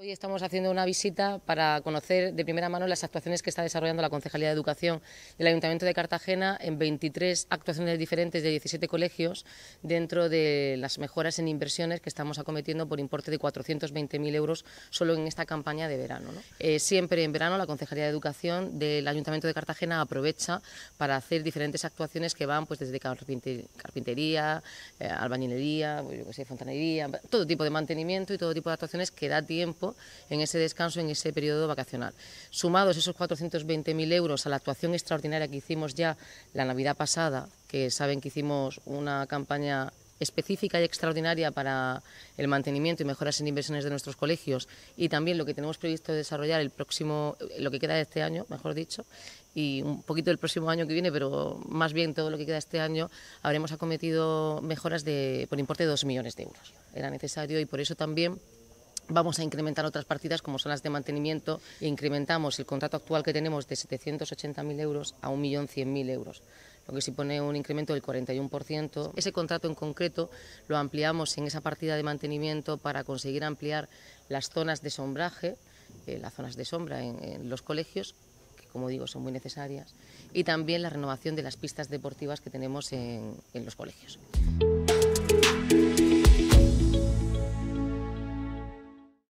Hoy estamos haciendo una visita para conocer de primera mano las actuaciones que está desarrollando la Concejalía de Educación del Ayuntamiento de Cartagena en 23 actuaciones diferentes de 17 colegios dentro de las mejoras en inversiones que estamos acometiendo por importe de 420.000 euros solo en esta campaña de verano. Eh, siempre en verano la Concejalía de Educación del Ayuntamiento de Cartagena aprovecha para hacer diferentes actuaciones que van pues, desde carpintería, eh, albañilería, pues, fontanería, todo tipo de mantenimiento y todo tipo de actuaciones que da tiempo en ese descanso, en ese periodo vacacional. Sumados esos 420.000 euros a la actuación extraordinaria que hicimos ya la Navidad pasada, que saben que hicimos una campaña específica y extraordinaria para el mantenimiento y mejoras en inversiones de nuestros colegios y también lo que tenemos previsto desarrollar el próximo, lo que queda de este año, mejor dicho, y un poquito del próximo año que viene, pero más bien todo lo que queda este año, habremos acometido mejoras de, por importe de 2 millones de euros. Era necesario y por eso también vamos a incrementar otras partidas como son las de mantenimiento e incrementamos el contrato actual que tenemos de 780.000 euros a 1.100.000 euros lo que supone un incremento del 41%. Ese contrato en concreto lo ampliamos en esa partida de mantenimiento para conseguir ampliar las zonas de sombraje, eh, las zonas de sombra en, los colegios, que como digo son muy necesarias, y también la renovación de las pistas deportivas que tenemos en los colegios.